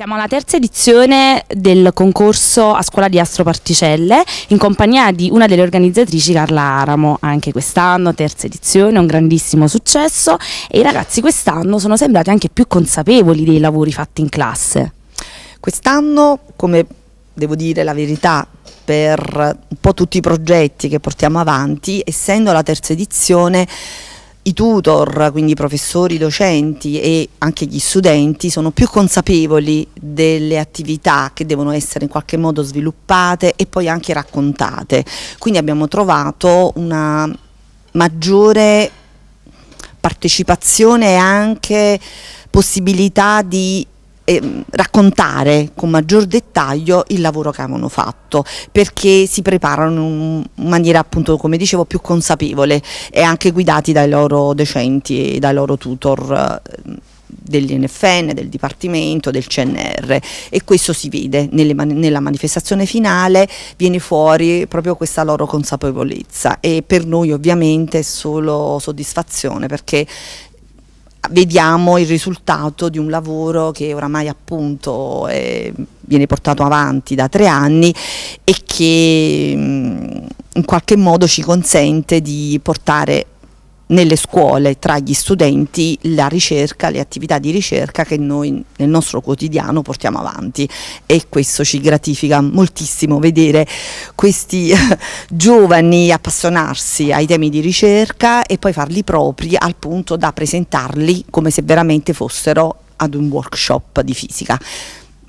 Siamo alla terza edizione del concorso a scuola di astroparticelle in compagnia di una delle organizzatrici Carla Aramo, anche quest'anno terza edizione, un grandissimo successo e i ragazzi quest'anno sono sembrati anche più consapevoli dei lavori fatti in classe. Quest'anno, come devo dire la verità, per un po' tutti i progetti che portiamo avanti, essendo la terza edizione i tutor, quindi i professori, i docenti e anche gli studenti sono più consapevoli delle attività che devono essere in qualche modo sviluppate e poi anche raccontate. Quindi abbiamo trovato una maggiore partecipazione e anche possibilità di Mm, raccontare con maggior dettaglio il lavoro che avevano fatto perché si preparano in maniera appunto come dicevo più consapevole e anche guidati dai loro docenti e dai loro tutor eh, dell'INFN, del Dipartimento, del CNR e questo si vede nelle, nella manifestazione finale, viene fuori proprio questa loro consapevolezza e per noi ovviamente è solo soddisfazione perché vediamo il risultato di un lavoro che oramai appunto eh, viene portato avanti da tre anni e che mm, in qualche modo ci consente di portare nelle scuole tra gli studenti la ricerca, le attività di ricerca che noi nel nostro quotidiano portiamo avanti e questo ci gratifica moltissimo vedere questi giovani appassionarsi ai temi di ricerca e poi farli propri al punto da presentarli come se veramente fossero ad un workshop di fisica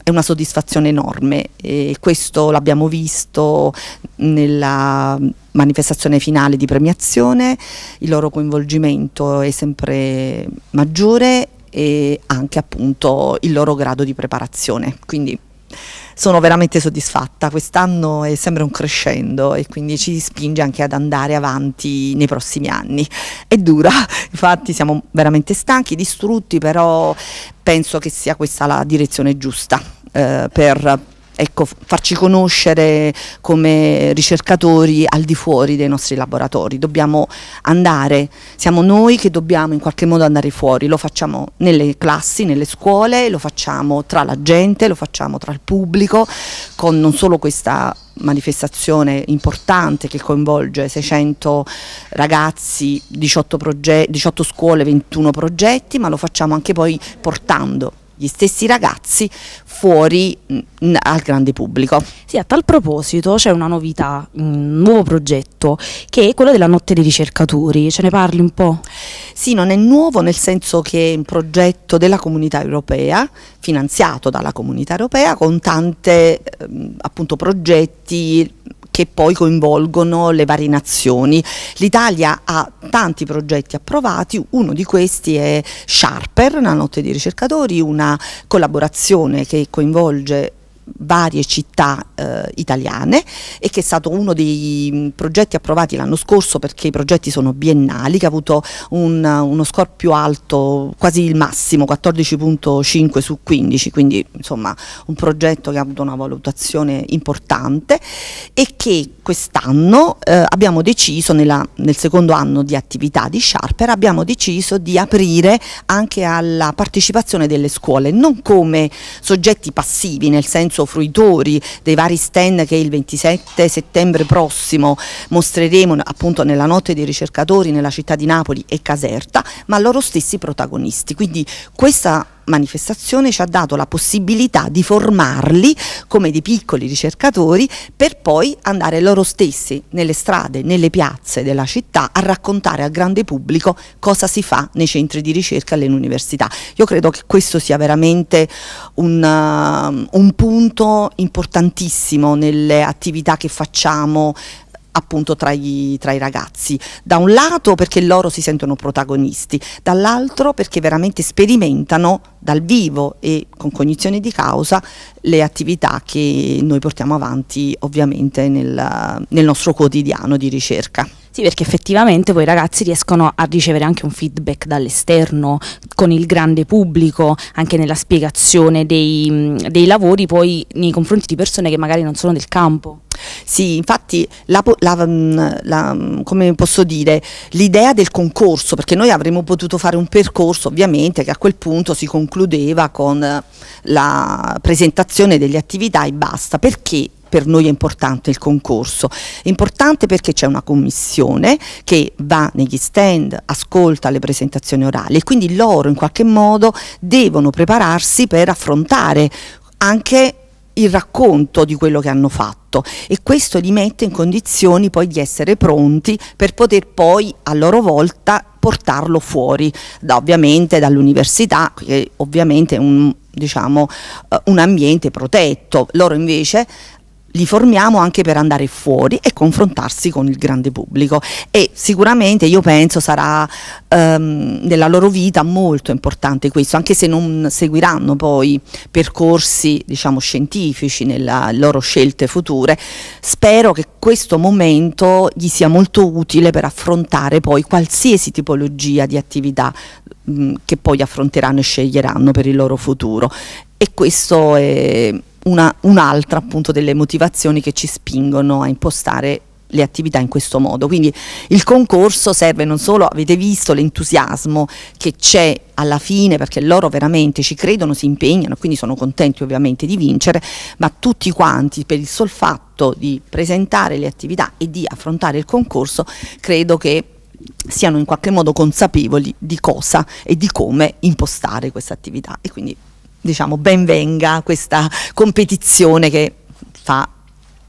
è una soddisfazione enorme e questo l'abbiamo visto nella manifestazione finale di premiazione, il loro coinvolgimento è sempre maggiore e anche appunto il loro grado di preparazione. Quindi sono veramente soddisfatta. Quest'anno è eh, sempre un crescendo e quindi ci spinge anche ad andare avanti nei prossimi anni. È dura, infatti siamo veramente stanchi, distrutti, però penso che sia questa la direzione giusta eh, per ecco, farci conoscere come ricercatori al di fuori dei nostri laboratori, dobbiamo andare, siamo noi che dobbiamo in qualche modo andare fuori, lo facciamo nelle classi, nelle scuole, lo facciamo tra la gente, lo facciamo tra il pubblico, con non solo questa manifestazione importante che coinvolge 600 ragazzi, 18, 18 scuole, 21 progetti, ma lo facciamo anche poi portando gli stessi ragazzi fuori mh, mm, al grande pubblico. Sì, a tal proposito c'è una novità, un nuovo progetto che è quello della Notte dei ricercatori, ce ne parli un po'? Sì, non è nuovo nel senso che è un progetto della comunità europea, finanziato dalla comunità europea con tanti ehm, progetti che poi coinvolgono le varie nazioni. L'Italia ha tanti progetti approvati, uno di questi è Sharper, una notte di ricercatori, una collaborazione che coinvolge varie città eh, italiane e che è stato uno dei mm, progetti approvati l'anno scorso perché i progetti sono biennali, che ha avuto un, uno score più alto, quasi il massimo, 14.5 su 15, quindi insomma un progetto che ha avuto una valutazione importante e che quest'anno eh, abbiamo deciso, nella, nel secondo anno di attività di Sharper, abbiamo deciso di aprire anche alla partecipazione delle scuole, non come soggetti passivi, nel senso fruitori dei vari vari stand che il 27 settembre prossimo mostreremo appunto nella notte dei ricercatori nella città di Napoli e Caserta, ma loro stessi protagonisti. Quindi questa manifestazione ci ha dato la possibilità di formarli come dei piccoli ricercatori per poi andare loro stessi nelle strade, nelle piazze della città a raccontare al grande pubblico cosa si fa nei centri di ricerca e nelle università. Io credo che questo sia veramente un, uh, un punto importantissimo nelle attività che facciamo appunto tra, gli, tra, i ragazzi, da un lato perché loro si sentono protagonisti, dall'altro perché veramente sperimentano dal vivo e con cognizione di causa le attività che noi portiamo avanti ovviamente nel, nel nostro quotidiano di ricerca. Sì, perché effettivamente poi i ragazzi riescono a ricevere anche un feedback dall'esterno, con il grande pubblico, anche nella spiegazione dei, dei, lavori poi nei confronti di persone che magari non sono del campo. Sì, infatti, la, la, mm, la, mm, come posso dire, l'idea del concorso, perché noi avremmo potuto fare un percorso ovviamente che a quel punto si concorre, concludeva con la presentazione delle attività e basta, perché per noi è importante il concorso. È importante perché c'è una commissione che va negli stand, ascolta le presentazioni orali e quindi loro in qualche modo devono prepararsi per affrontare anche il racconto di quello che hanno fatto e questo li mette in condizioni poi di essere pronti per poter poi a loro volta portarlo fuori, da, ovviamente dall'università, che ovviamente è un, diciamo, eh, un ambiente protetto. Loro invece li formiamo anche per andare fuori e confrontarsi con il grande pubblico e sicuramente io penso sarà ehm, nella loro vita molto importante questo anche se non seguiranno poi percorsi diciamo scientifici nelle loro scelte future spero che questo momento gli sia molto utile per affrontare poi qualsiasi tipologia di attività mh, che poi affronteranno e sceglieranno per il loro futuro e questo è una, un'altra appunto delle motivazioni che ci spingono a impostare le attività in questo modo. Quindi il concorso serve non solo, avete visto l'entusiasmo che c'è alla fine perché loro veramente ci credono, si impegnano, quindi sono contenti ovviamente di vincere, ma tutti quanti per il sol fatto di presentare le attività e di affrontare il concorso, credo che siano in qualche modo consapevoli di cosa e di come impostare questa attività e quindi diciamo, ben venga questa competizione che fa,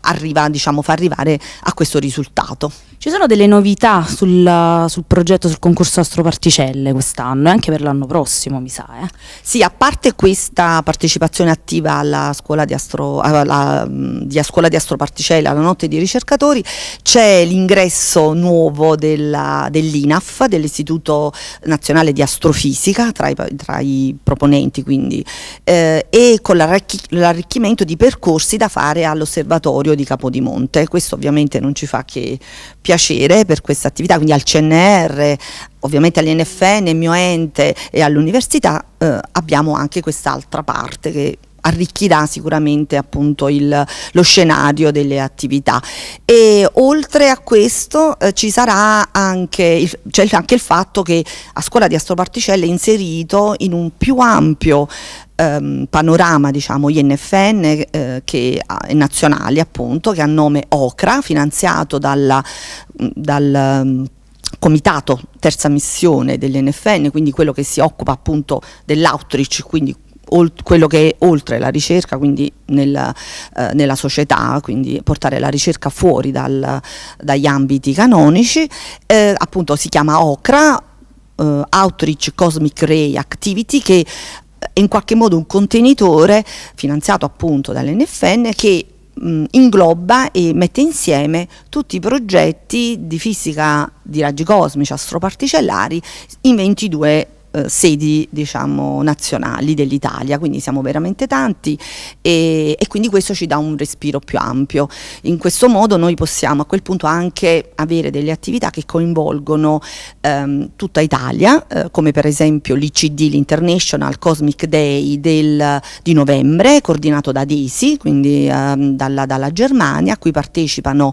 arriva, diciamo, fa arrivare a questo risultato. Ci sono delle novità sul, sul progetto, sul concorso Astroparticelle quest'anno e anche per l'anno prossimo, mi sa. Eh? Sì, a parte questa partecipazione attiva alla scuola di, Astro, alla, di scuola di Astroparticelle, alla notte di ricercatori, c'è l'ingresso nuovo dell'INAF, dell'Istituto Nazionale di Astrofisica, tra i, tra i proponenti quindi, eh, e con l'arricchimento di percorsi da fare all'osservatorio di Capodimonte. Questo ovviamente non ci fa che piacere piacere per questa attività, quindi al CNR, ovviamente all'INFN, il mio ente e all'università, eh, abbiamo anche quest'altra parte che arricchirà sicuramente appunto il, lo scenario delle attività e oltre a questo eh, ci sarà anche il, cioè anche il, fatto che a scuola di Astroparticelle è inserito in un più ampio ehm, panorama diciamo INFN eh, che, nazionale appunto che ha nome OCRA finanziato dalla, mm, dal mm, comitato terza missione dell'INFN, quindi quello che si occupa appunto dell'outreach quindi quello che è oltre la ricerca, quindi nel, eh, nella società, quindi portare la ricerca fuori dal, dagli ambiti canonici, eh, appunto si chiama OCRA, eh, Outreach Cosmic Ray Activity che eh, in qualche modo un contenitore finanziato appunto dall'NFN che mh, ingloba e mette insieme tutti i progetti di fisica di raggi cosmici astroparticellari in 22 eh, sedi diciamo, nazionali dell'Italia, quindi siamo veramente tanti e, e, quindi questo ci dà un respiro più ampio. In questo modo noi possiamo a quel punto anche avere delle attività che coinvolgono ehm, tutta Italia, eh, come per esempio l'ICD, l'International Cosmic Day del, di novembre, coordinato da DESI, quindi ehm, dalla, dalla Germania, a cui partecipano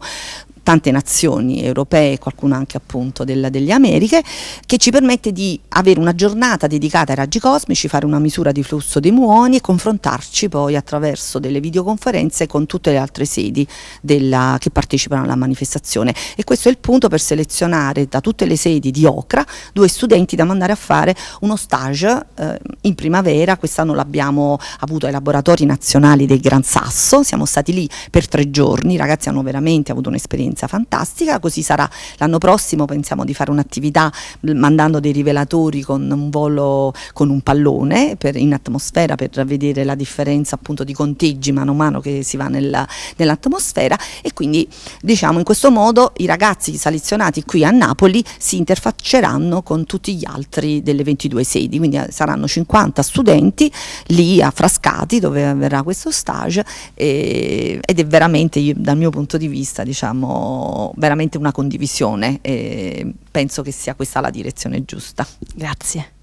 tante nazioni europee, qualcuna anche appunto del, delle Americhe, che ci permette di avere una giornata dedicata ai raggi cosmici, fare una misura di flusso dei muoni e confrontarci poi attraverso delle videoconferenze con tutte le altre sedi della, che partecipano alla manifestazione. E questo è il punto per selezionare da tutte le sedi di Ocra due studenti da mandare a fare uno stage eh, in primavera, quest'anno l'abbiamo avuto ai laboratori nazionali del Gran Sasso, siamo stati lì per tre giorni, i ragazzi hanno veramente avuto un'esperienza un'esperienza fantastica, così sarà l'anno prossimo, pensiamo di fare un'attività mandando dei rivelatori con un volo con un pallone per, in atmosfera per vedere la differenza appunto di conteggi mano a mano che si va nella, nell'atmosfera e quindi diciamo in questo modo i ragazzi selezionati qui a Napoli si interfacceranno con tutti gli altri delle 22 sedi, quindi eh, saranno 50 studenti lì a Frascati dove avverrà questo stage e, ed è veramente dal mio punto di vista diciamo veramente una condivisione e penso che sia questa la direzione giusta. Grazie.